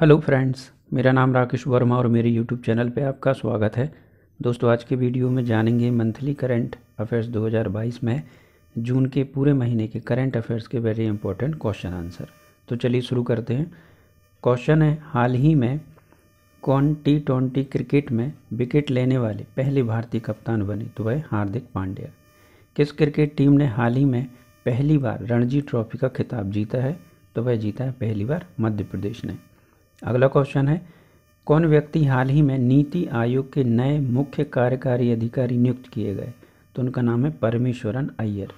hello friends मेरा नाम राकेश वर्मा और मेरे यूट्यूब चैनल पे आपका स्वागत है दोस्तों आज के वीडियो में जानेंगे मंथली करंट अफेयर्स 2022 में जून के पूरे महीने के करंट अफेयर्स के वेरी इंपॉर्टेंट क्वेश्चन आंसर तो चलिए शुरू करते हैं क्वेश्चन है हाल ही में कौन टी ट्वेंटी क्रिकेट में विकेट लेने वाले पहले भारतीय कप्तान बने तो वह हार्दिक पांड्या किस क्रिकेट टीम ने हाल ही में पहली बार रणजी ट्रॉफी का खिताब जीता है तो वह जीता है पहली बार मध्य प्रदेश ने अगला क्वेश्चन है कौन व्यक्ति हाल ही में नीति आयोग के नए मुख्य कार्यकारी अधिकारी नियुक्त किए गए तो उनका नाम है परमेश्वरन अय्यर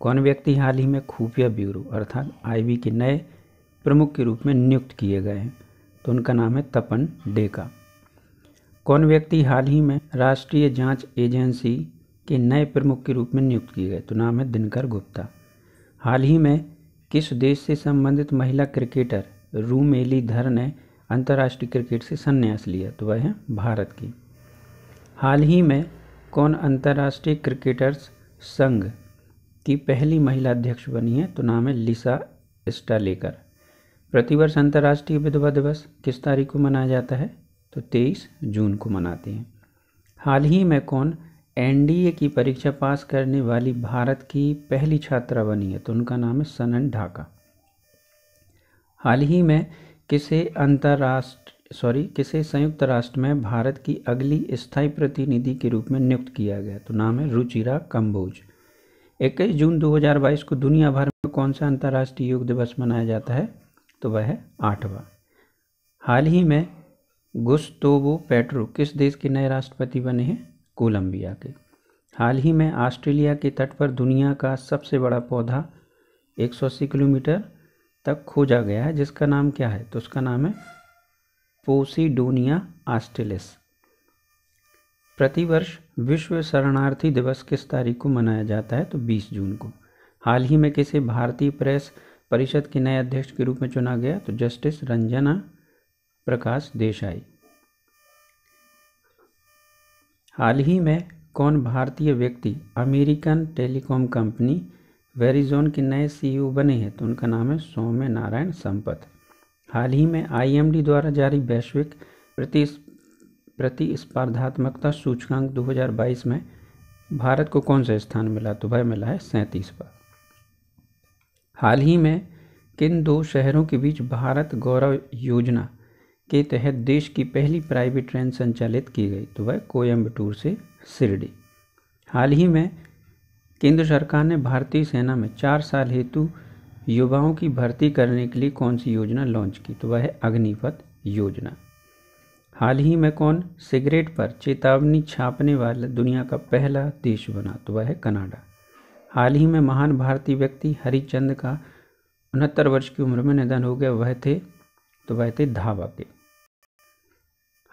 कौन व्यक्ति हाल ही में खुफिया ब्यूरो अर्थात आईबी के नए प्रमुख के रूप में नियुक्त किए गए हैं तो उनका नाम है तपन डेका कौन व्यक्ति हाल ही में राष्ट्रीय जांच एजेंसी के नए प्रमुख के रूप में नियुक्त किए गए तो नाम है दिनकर गुप्ता हाल ही में किस देश से संबंधित महिला क्रिकेटर रूमेलीधर ने अंतर्राष्ट्रीय क्रिकेट से संन्यास लिया तो वह है भारत की हाल ही में कौन अंतर्राष्ट्रीय क्रिकेटर्स संघ की पहली महिला अध्यक्ष बनी है तो नाम है लिसा स्टालेकर प्रतिवर्ष अंतर्राष्ट्रीय विधवा दिवस किस तारीख को मनाया जाता है तो 23 जून को मनाते हैं हाल ही में कौन एनडीए की परीक्षा पास करने वाली भारत की पहली छात्रा बनी है तो उनका नाम है सनन ढाका हाल ही में किसे अंतर्राष्ट्र सॉरी किसे संयुक्त राष्ट्र में भारत की अगली स्थायी प्रतिनिधि के रूप में नियुक्त किया गया तो नाम है रुचिरा कंबोज 21 जून 2022 को दुनिया भर में कौन सा अंतर्राष्ट्रीय योग दिवस मनाया जाता है तो वह है आठवा हाल ही में गुस्तोबो पेट्रो किस देश के नए राष्ट्रपति बने हैं कोलंबिया के हाल ही में ऑस्ट्रेलिया के तट पर दुनिया का सबसे बड़ा पौधा अस्सी किलोमीटर तक खोजा गया है जिसका नाम क्या है तो उसका नाम है पोसीडोनिया आस्टेलिस प्रतिवर्ष विश्व शरणार्थी दिवस किस तारीख को मनाया जाता है तो 20 जून को हाल ही में किसे भारतीय प्रेस परिषद के नए अध्यक्ष के रूप में चुना गया तो जस्टिस रंजना प्रकाश देसाई हाल ही में कौन भारतीय व्यक्ति अमेरिकन टेलीकॉम कंपनी वेरिजोन के नए सीईओ बने हैं तो उनका नाम है सौम्य नारायण संपत हाल ही में आईएमडी द्वारा जारी वैश्विक प्रतिस्पर्धात्मकता सूचकांक 2022 में भारत को कौन सा स्थान मिला तो वह मिला है सैंतीसवा हाल ही में किन दो शहरों के बीच भारत गौरव योजना के तहत देश की पहली प्राइवेट ट्रेन संचालित की गई तो वह कोयम्बटूर से सिरडी हाल ही में केंद्र सरकार ने भारतीय सेना में चार साल हेतु युवाओं की भर्ती करने के लिए कौन सी योजना लॉन्च की तो वह है अग्निपथ योजना हाल ही में कौन सिगरेट पर चेतावनी छापने वाला दुनिया का पहला देश बना तो वह है कनाडा हाल ही में महान भारतीय व्यक्ति हरिचंद का उनहत्तर वर्ष की उम्र में निधन हो गया वह थे तो वह थे धावा के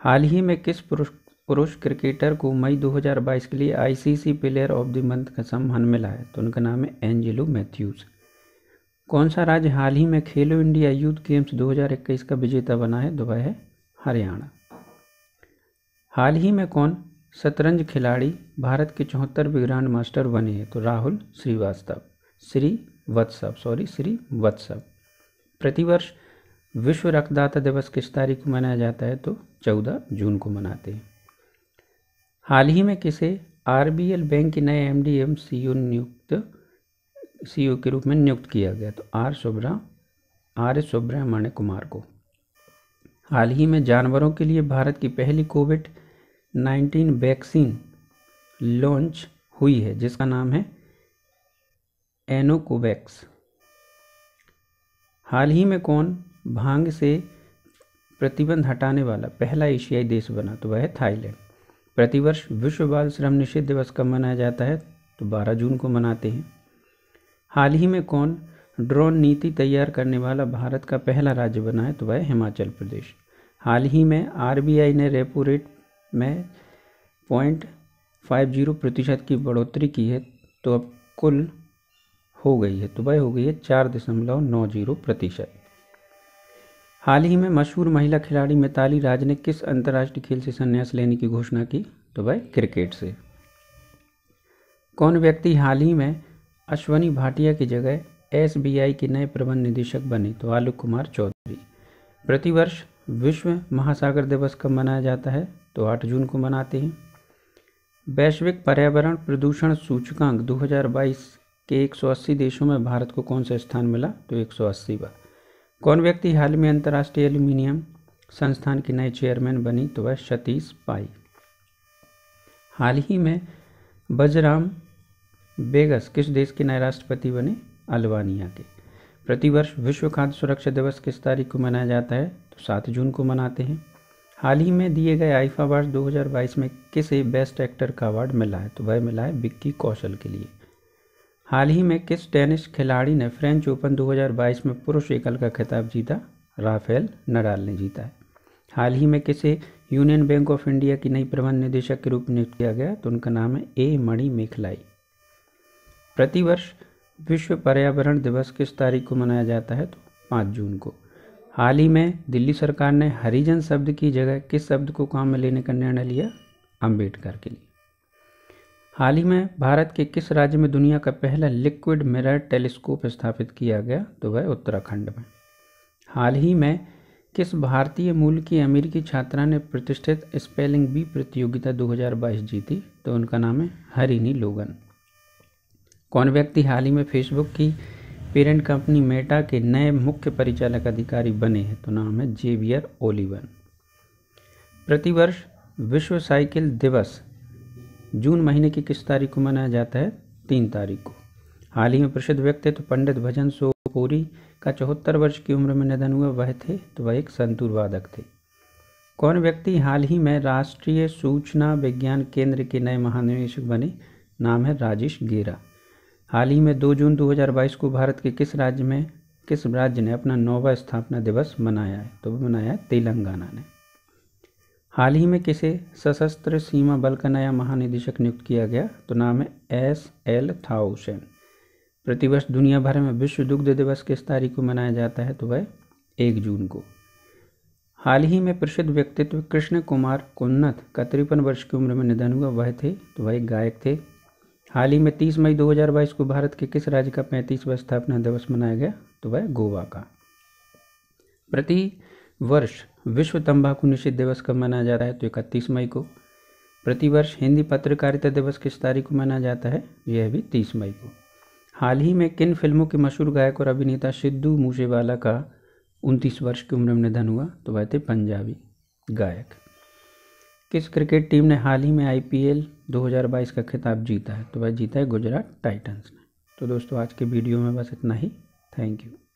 हाल ही में किस पुरुष पुरुष क्रिकेटर को मई 2022 के लिए ICC player of the month का सम्मान मिला है तो उनका नाम है एंजेलो मैथ्यूज़ कौन सा राज्य हाल ही में खेलो इंडिया यूथ गेम्स 2021 का विजेता बना है दुबई है हरियाणा हाल ही में कौन शतरंज खिलाड़ी भारत के चौहत्तरवें ग्रांड मास्टर बने हैं तो Rahul Shrivastava Shrivastav sorry Shrivastav प्रतिवर्ष विश्व रक्तदाता दिवस किस तारीख को मनाया जाता है तो चौदह जून को मनाते हैं हाल ही में किसे आरबीएल बैंक के नए M D M C O नियुक्त सी ओ e के रूप में नियुक्त किया गया तो आर सुब्रा आर सुब्रमण्य कुमार को हाल ही में जानवरों के लिए भारत की पहली कोविड नाइन्टीन वैक्सीन लॉन्च हुई है जिसका नाम है एनोकोवैक्स हाल ही में कौन भांग से प्रतिबंध हटाने वाला पहला एशियाई देश बना तो वह थाईलैंड प्रतिवर्ष विश्व बाल श्रम निषेध दिवस कब मनाया जाता है तो 12 जून को मनाते हैं हाल ही में कौन ड्रोन नीति तैयार करने वाला भारत का पहला राज्य बना है तो वह हिमाचल प्रदेश हाल ही में आर ने रेपो रेट में पॉइंट फाइव जीरो प्रतिशत की बढ़ोतरी की है तो अब कुल हो गई है तो वह हो गई है चार दशमलव नौ जीरो प्रतिशत हाल ही में मशहूर महिला खिलाड़ी मिताली राज ने किस अंतर्राष्ट्रीय खेल से संन्यास लेने की घोषणा की तो भाई क्रिकेट से कौन व्यक्ति हाल ही में अश्वनी भाटिया की जगह एस के नए प्रबंध निदेशक बने तो आलोक कुमार चौधरी प्रतिवर्ष विश्व महासागर दिवस कब मनाया जाता है तो 8 जून को मनाते हैं वैश्विक पर्यावरण प्रदूषण सूचकांक 2022 के 180 देशों में भारत को कौन सा स्थान मिला तो 180 बार कौन व्यक्ति हाल में अंतर्राष्ट्रीय एल्यूमिनियम संस्थान की नए चेयरमैन बनी तो वह सतीश पाई हाल ही में बजराम बेगस किस देश के नए राष्ट्रपति बने अल्बानिया के प्रतिवर्ष विश्व खाद्य सुरक्षा दिवस किस तारीख को मनाया जाता है तो सात जून को मनाते हैं हाल ही में दिए गए आइफा अवार्ड 2022 में किसे बेस्ट एक्टर का अवार्ड मिला है तो वह मिला है विक्की कौशल के लिए हाल ही में किस टेनिस खिलाड़ी ने फ्रेंच ओपन 2022 में पुरुष एकल का खिताब जीता राफेल नडाल ने जीता है हाल ही में किसे यूनियन बैंक ऑफ इंडिया की नई प्रबंध निदेशक के रूप में नियुक्त किया गया तो उनका नाम है ए मणि मेखलाई प्रतिवर्ष विश्व पर्यावरण दिवस किस तारीख को मनाया जाता है तो पाँच जून को हाल ही में दिल्ली सरकार ने हरिजन शब्द की जगह किस शब्द को काम में लेने का निर्णय लिया अम्बेडकर के लिए हाल ही में भारत के किस राज्य में दुनिया का पहला लिक्विड मिरर टेलीस्कोप स्थापित किया गया तो वह उत्तराखंड में हाल ही में किस भारतीय मूल की अमेरिकी छात्रा ने प्रतिष्ठित स्पेलिंग बी प्रतियोगिता 2022 जीती तो उनका नाम है हरिनी लोगन कौन व्यक्ति हाल ही में फेसबुक की पेरेंट कंपनी मेटा के नए मुख्य परिचालक अधिकारी बने हैं तो नाम है जेवियर ओलिवन प्रतिवर्ष विश्व साइकिल दिवस जून महीने की किस तारीख को मनाया जाता है तीन तारीख को हाल ही में प्रसिद्ध व्यक्ति तो पंडित भजन सोपुरी का चौहत्तर वर्ष की उम्र में निधन हुआ वह थे तो वह एक संतूर वादक थे कौन व्यक्ति हाल ही में राष्ट्रीय सूचना विज्ञान केंद्र के नए महानिदेशक बने नाम है राजेश गेरा हाल ही में 2 जून 2022 को भारत के किस राज्य में किस राज्य ने अपना नौवा स्थापना दिवस मनाया है तो मनाया है तेलंगाना ने हाल ही में किसे सशस्त्र सीमा बल का नया महानिदेशक नियुक्त किया गया तो नाम है एस एल थाउसेन प्रतिवर्ष दुनिया भर में विश्व दुग्ध दिवस किस तारीख को मनाया जाता है तो वह एक जून को हाल ही में प्रसिद्ध व्यक्तित्व कृष्ण कुमार कुन्नत का तिरपन वर्ष की उम्र में निधन हुआ वह थे तो वह गायक थे हाल ही में 30 मई 2022 को भारत के किस राज्य का पैंतीसवा स्थापना दिवस मनाया गया तो वह गोवा का प्रति वर्ष विश्व तंबाकू निषेध दिवस कब मनाया जा रहा है तो इकतीस मई को प्रतिवर्ष हिंदी पत्रकारिता दिवस किस तारीख को मनाया जाता है यह भी तीस मई को हाल ही में किन फिल्मों के मशहूर गायक और अभिनेता सिद्धू मूसेवाला का उनतीस वर्ष की उम्र में निधन हुआ तो वह थे पंजाबी गायक किस क्रिकेट टीम ने हाल ही में आईपीएल 2022 का खिताब जीता है तो वह जीता है गुजरात टाइटंस ने तो दोस्तों आज के वीडियो में बस इतना ही थैंक यू